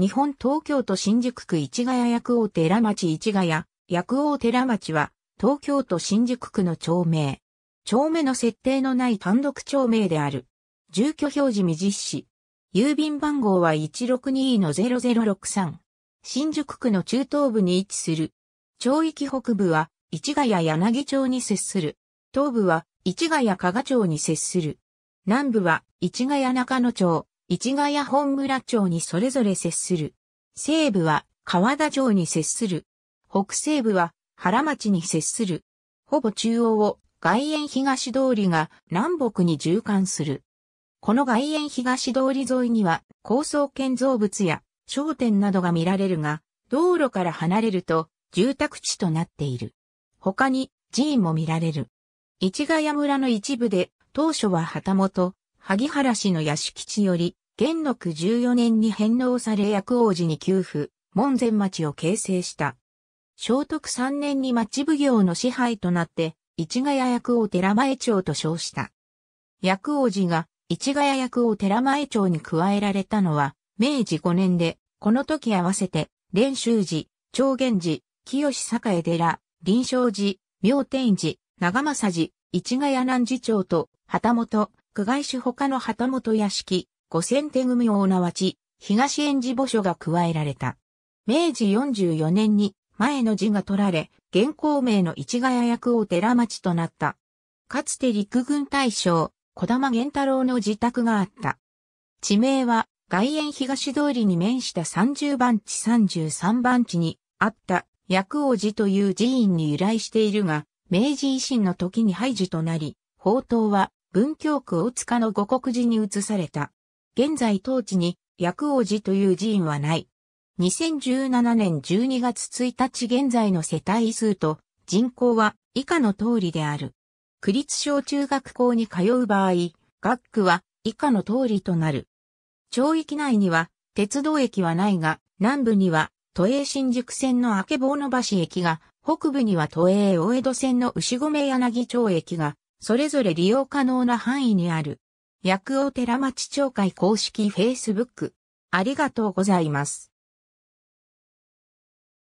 日本東京都新宿区市ヶ谷薬王寺町市ヶ谷、薬王寺町は、東京都新宿区の町名。町名の設定のない単独町名である。住居表示未実施。郵便番号は162-0063。新宿区の中東部に位置する。町域北部は、市ヶ谷柳町に接する。東部は、市ヶ谷加賀町に接する。南部は、市ヶ谷中野町。市ヶ谷本村町にそれぞれ接する。西部は川田町に接する。北西部は原町に接する。ほぼ中央を外苑東通りが南北に縦貫する。この外苑東通り沿いには高層建造物や商店などが見られるが、道路から離れると住宅地となっている。他に寺院も見られる。市ヶ谷村の一部で当初は旗本、萩原氏の屋敷地より元禄14年に返納され薬王寺に給付、門前町を形成した。聖徳3年に町奉行の支配となって、市ヶ谷役王寺前町と称した。薬王寺が市ヶ谷役王寺前町に加えられたのは、明治5年で、この時合わせて、練習寺、長元寺、清栄寺、臨床寺、明天寺、長政寺、市ヶ谷南寺町と、旗本、区外市他の旗本屋敷、五千手組大縄地、東園寺墓所が加えられた。明治44年に前の字が取られ、現行名の市ヶ谷役を寺町となった。かつて陸軍大将、小玉源太郎の自宅があった。地名は外苑東通りに面した30番地33番地にあった薬王寺という寺院に由来しているが、明治維新の時に廃寺となり、宝刀は文京区大塚の五国寺に移された。現在当地に薬王寺という寺院はない。2017年12月1日現在の世帯数と人口は以下の通りである。区立小中学校に通う場合、学区は以下の通りとなる。町域内には鉄道駅はないが、南部には都営新宿線の明の橋駅が、北部には都営大江戸線の牛込柳町駅が、それぞれ利用可能な範囲にある。薬王寺町町会公式 Facebook。ありがとうございます。